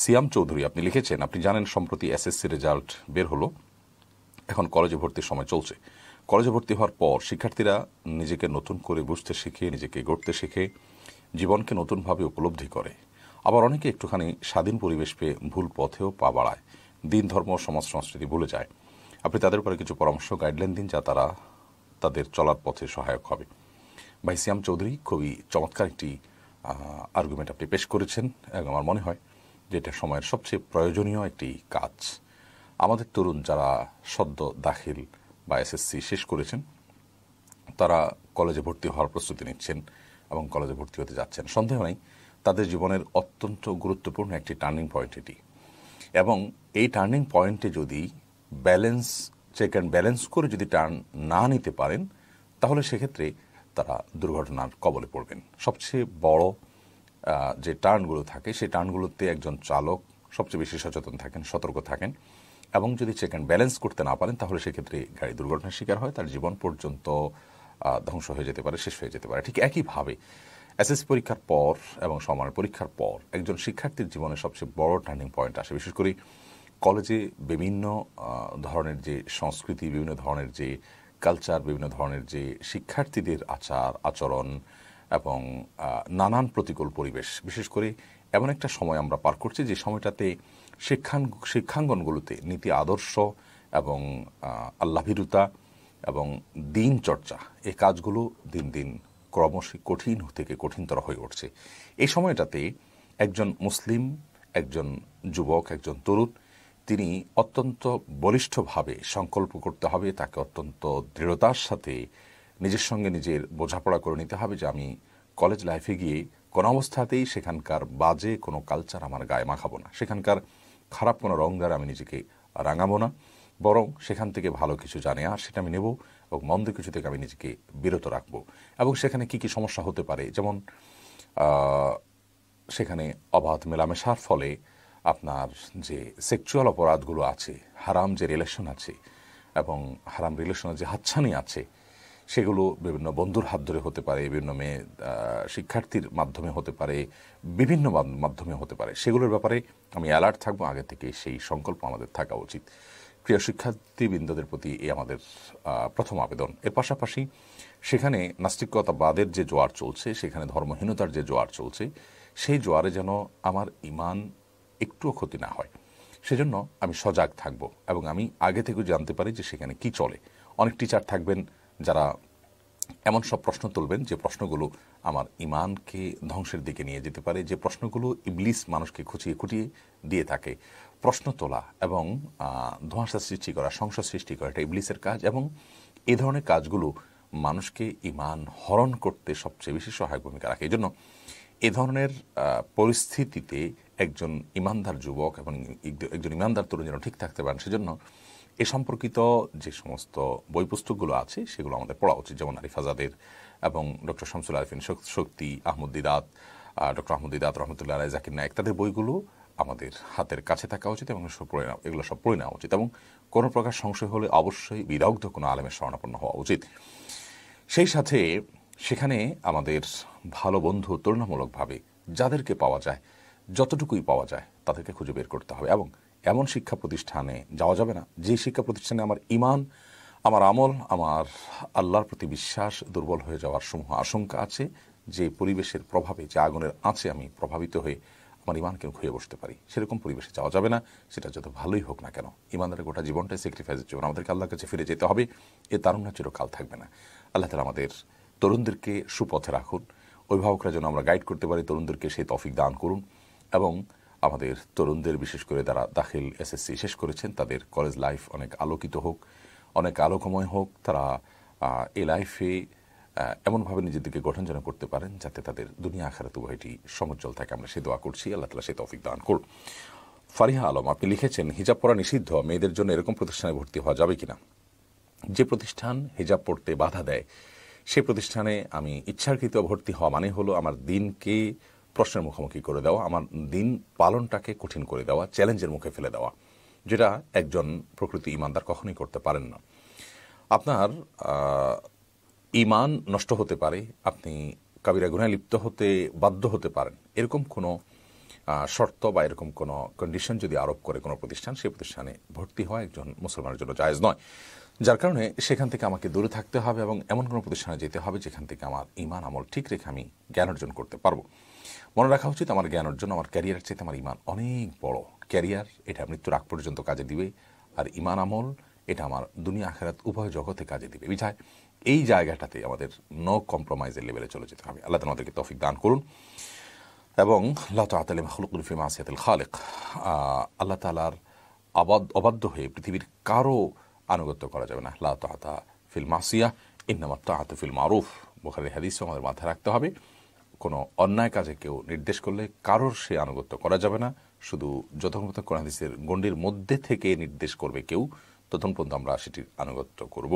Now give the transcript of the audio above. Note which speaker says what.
Speaker 1: সিয়াম চৌধুরী আপনি লিখেছেন আপনি জানেন সম্প্রতি এসএসসি রেজাল্ট বের হলো এখন কলেজে ভর্তির সময় চলছে কলেজে ভর্তি হওয়ার পর শিক্ষার্থীরা নিজেকে নতুন করে বুঝতে শিখে নিজেকে গড়তে শিখে জীবনকে নতুনভাবে উপলব্ধি করে আবার অনেকে একটুখানি স্বাধীন পরিবেশ পেয়ে ভুল পথেও পা বাড়ায় দিন ধর্ম সমাজ সংস্কৃতি ভুলে যায় আপনি তাদের উপরে কিছু পরামর্শ গাইডলাইন দিন যা তারা তাদের চলার পথে সহায়ক হবে ভাই সিয়াম চৌধুরী খুবই চমৎকার একটি আর্গুমেন্ট আপনি পেশ করেছেন এবং আমার মনে হয় যেটা সময়ের সবচেয়ে প্রয়োজনীয় একটি কাজ আমাদের তরুণ যারা সদ্য দাখিল বা এসএসসি শেষ করেছেন তারা কলেজে ভর্তি হওয়ার প্রস্তুতি নিচ্ছেন এবং কলেজে ভর্তি হতে যাচ্ছেন সন্দেহ নেই তাদের জীবনের অত্যন্ত গুরুত্বপূর্ণ একটি টার্নিং পয়েন্ট এটি এবং এই টার্নিং পয়েন্টে যদি ব্যালেন্স চেক অ্যান্ড ব্যালেন্স করে যদি টার্ন না নিতে পারেন তাহলে সেক্ষেত্রে তারা দুর্ঘটনার কবলে পড়বেন সবচেয়ে বড় যে টার্নগুলো থাকে সেই টার্নগুলোতে একজন চালক সবচেয়ে বেশি সচেতন থাকেন সতর্ক থাকেন এবং যদি চেক অ্যান্ড ব্যালেন্স করতে না পারেন তাহলে সেক্ষেত্রে গাড়ি দুর্ঘটনার শিকার হয় তার জীবন পর্যন্ত ধ্বংস হয়ে যেতে পারে শেষ হয়ে যেতে পারে ঠিক একইভাবে এসএসসি পরীক্ষার পর এবং সমানের পরীক্ষার পর একজন শিক্ষার্থীর জীবনে সবচেয়ে বড় টার্নিং পয়েন্ট আসে বিশেষ করে কলেজে বিভিন্ন ধরনের যে সংস্কৃতি বিভিন্ন ধরনের যে কালচার বিভিন্ন ধরনের যে শিক্ষার্থীদের আচার আচরণ এবং নানান প্রতিকূল পরিবেশ বিশেষ করে এমন একটা সময় আমরা পার করছি যে সময়টাতে শিক্ষাঙ্গনগুলোতে নীতি আদর্শ এবং আল্লাভীরুতা এবং দিন চর্চা এ কাজগুলো দিন দিন ক্রমশ কঠিন থেকে কঠিনতর হয়ে উঠছে এই সময়টাতে একজন মুসলিম একজন যুবক একজন তরুণ তিনি অত্যন্ত বলিষ্ঠভাবে সংকল্প করতে হবে তাকে অত্যন্ত দৃঢ়তার সাথে নিজের সঙ্গে নিজের বোঝাপড়া করে নিতে হবে যে আমি কলেজ লাইফে গিয়ে কোনো অবস্থাতেই সেখানকার বাজে কোনো কালচার আমার গায়ে মাখাবো না সেখানকার খারাপ কোনো রং দ্বারা আমি নিজেকে রাঙাবো না বরং সেখান থেকে ভালো কিছু জানে আর সেটা আমি নেব এবং মন্দ কিছু থেকে আমি নিজেকে বিরত রাখবো এবং সেখানে কি কি সমস্যা হতে পারে যেমন সেখানে অবাধ মেলামেশার ফলে আপনার যে সেক্সুয়াল অপরাধগুলো আছে হারাম যে রিলেশন আছে এবং হারাম রিলেশনের যে হাতছানি আছে সেগুলো বিভিন্ন বন্ধুর হাত ধরে হতে পারে বিভিন্ন মেয়ে শিক্ষার্থীর মাধ্যমে হতে পারে বিভিন্ন মাধ্যমে হতে পারে সেগুলোর ব্যাপারে আমি অ্যালার্ট থাকবো আগে থেকে সেই সংকল্প আমাদের থাকা উচিত প্রিয় শিক্ষার্থীবৃন্দদের প্রতি এ আমাদের প্রথম আবেদন এর পাশাপাশি সেখানে নাস্তিকতাবাদের যে জোয়ার চলছে সেখানে ধর্মহীনতার যে জোয়ার চলছে সেই জোয়ারে যেন আমার ইমান একটুও ক্ষতি না হয় সেজন্য আমি সজাগ থাকব এবং আমি আগে থেকে জানতে পারি যে সেখানে কি চলে অনেক টিচার থাকবেন যারা এমন সব প্রশ্ন তুলবেন যে প্রশ্নগুলো আমার ইমানকে ধ্বংসের দিকে নিয়ে যেতে পারে যে প্রশ্নগুলো ইবলিস মানুষকে খুঁচিয়ে খুঁটিয়ে দিয়ে থাকে প্রশ্ন তোলা এবং ধোঁয়াশা সৃষ্টি করা সংসার সৃষ্টি করা এটা ইবলিসের কাজ এবং এ ধরনের কাজগুলো মানুষকে ইমান হরণ করতে সবচেয়ে বেশি সহায়ক ভূমিকা রাখে এই জন্য এ ধরনের পরিস্থিতিতে একজন ইমানদার যুবক এবং একজন ইমানদার তরুণ যেন ঠিক থাকতে পারেন সেজন্য এ সম্পর্কিত যে সমস্ত বই পুস্তকগুলো আছে সেগুলো আমাদের পড়া উচিত যেমন আরিফাজাদের এবং ডক্টর শামসুল আরিফিন শক্তি আহমদ দিদাত ডক্টর আহমদ দিদাত রহমতুল্লাহ রায় জাকির নায়ক তাদের বইগুলো আমাদের হাতের কাছে থাকা উচিত এবং সব পড়ে নেওয়া এগুলো সব পড়ে নেওয়া উচিত এবং কোনো প্রকার সংশয় হলে অবশ্যই বিদগ্ধ কোনো আলেমের স্মরণাপন্ন হওয়া উচিত সেই সাথে সেখানে আমাদের ভালো বন্ধু তুলনামূলকভাবে যাদেরকে পাওয়া যায় যতটুকুই পাওয়া যায় তাদেরকে খুঁজে বের করতে হবে এবং এমন শিক্ষা প্রতিষ্ঠানে যাওয়া যাবে না যে শিক্ষা প্রতিষ্ঠানে আমার ইমান আমার আমল আমার আল্লাহর প্রতি বিশ্বাস দুর্বল হয়ে যাওয়ার সমূহ আশঙ্কা আছে যে পরিবেশের প্রভাবে যে আগুনের আছে আমি প্রভাবিত হয়ে আমার ইমানকে খুঁয়ে বসতে পারি সেরকম পরিবেশে যাওয়া যাবে না সেটা যত ভালোই হোক না কেন ইমানদারের গোটা জীবনটাই স্যাক্রিফাইসের জীবন আমাদেরকে আল্লাহর কাছে ফিরে যেতে হবে এ তারুণ্য চিরকাল থাকবে না আল্লাহ তালা আমাদের তরুণদেরকে সুপথে রাখুন অভিভাবকরা যেন আমরা গাইড করতে পারি তরুণদেরকে সেই তফিক দান করুন এবং আমাদের তরুণদের বিশেষ করে তারা দাখিল এসএসসি শেষ করেছেন তাদের কলেজ লাইফ অনেক আলোকিত হোক অনেক আলোকময় হোক তারা এ লাইফে এমনভাবে নিজেদেরকে গঠন যেন করতে পারেন যাতে তাদের দুনিয়া আখারাত উভয়টি সমজ্জল থাকে আমরা সে দোয়া করছি আল্লাহ তালা সে তফিক দান করুন ফারিহা আলম আপনি লিখেছেন হিজাব পরা নিষিদ্ধ মেয়েদের জন্য এরকম প্রতিষ্ঠানে ভর্তি হওয়া যাবে কিনা যে প্রতিষ্ঠান হিজাব পড়তে বাধা দেয় সে প্রতিষ্ঠানে আমি ইচ্ছাকৃত ভর্তি হওয়া মানে হলো আমার দিনকে প্রশ্নের মুখোমুখি করে দেওয়া আমার দিন পালনটাকে কঠিন করে দেওয়া চ্যালেঞ্জের মুখে ফেলে দেওয়া যেটা একজন প্রকৃতি ইমানদার কখনোই করতে পারেন না আপনার ইমান নষ্ট হতে পারে আপনি কাবিরা গুনায় লিপ্ত হতে বাধ্য হতে পারেন এরকম কোনো শর্ত বা এরকম কোনো কন্ডিশন যদি আরোপ করে কোনো প্রতিষ্ঠান সেই প্রতিষ্ঠানে ভর্তি হওয়া একজন মুসলমানের জন্য জায়জ নয় যার কারণে সেখান থেকে আমাকে দূরে থাকতে হবে এবং এমন কোনো প্রতিষ্ঠানে যেতে হবে যেখান থেকে আমার ইমান আমল ঠিক রেখে আমি জ্ঞান অর্জন করতে পারবো মনে রাখা উচিত আমার জ্ঞান অর্জন আমার ক্যারিয়ার চাইতে আমার ইমান অনেক বড় ক্যারিয়ার এটা মৃত্যুর আগ পর্যন্ত কাজে দিবে আর ইমান আমল এটা আমার দুনিয়া আখেরাত উভয় জগতে কাজে দিবে বিঝায় এই জায়গাটাতে আমাদের নো কম্প্রোমাইজের লেভেলে চলে যেতে হবে আল্লাহ আমাদেরকে তফিক দান করুন এবং আল্লাহ তালিম হলুকুল ফিমা আসিয়াতুল খালেক আল্লাহ তালার আবাদ অবাধ্য হয়ে পৃথিবীর কারো আনুগত্য করা যাবে না আল্লাহ তাহতা ফিল মাসিয়া ইন্নামাত্তা হাতু ফিল মারুফ বোখারি হাদিসও আমাদের মাথায় রাখতে হবে কোনো অন্যায় কাজে কেউ নির্দেশ করলে কারোর সে আনুগত্য করা যাবে না শুধু যথামত কোরআন হাদিসের গণ্ডির মধ্যে থেকে নির্দেশ করবে কেউ পর্যন্ত আমরা সেটির আনুগত্য করব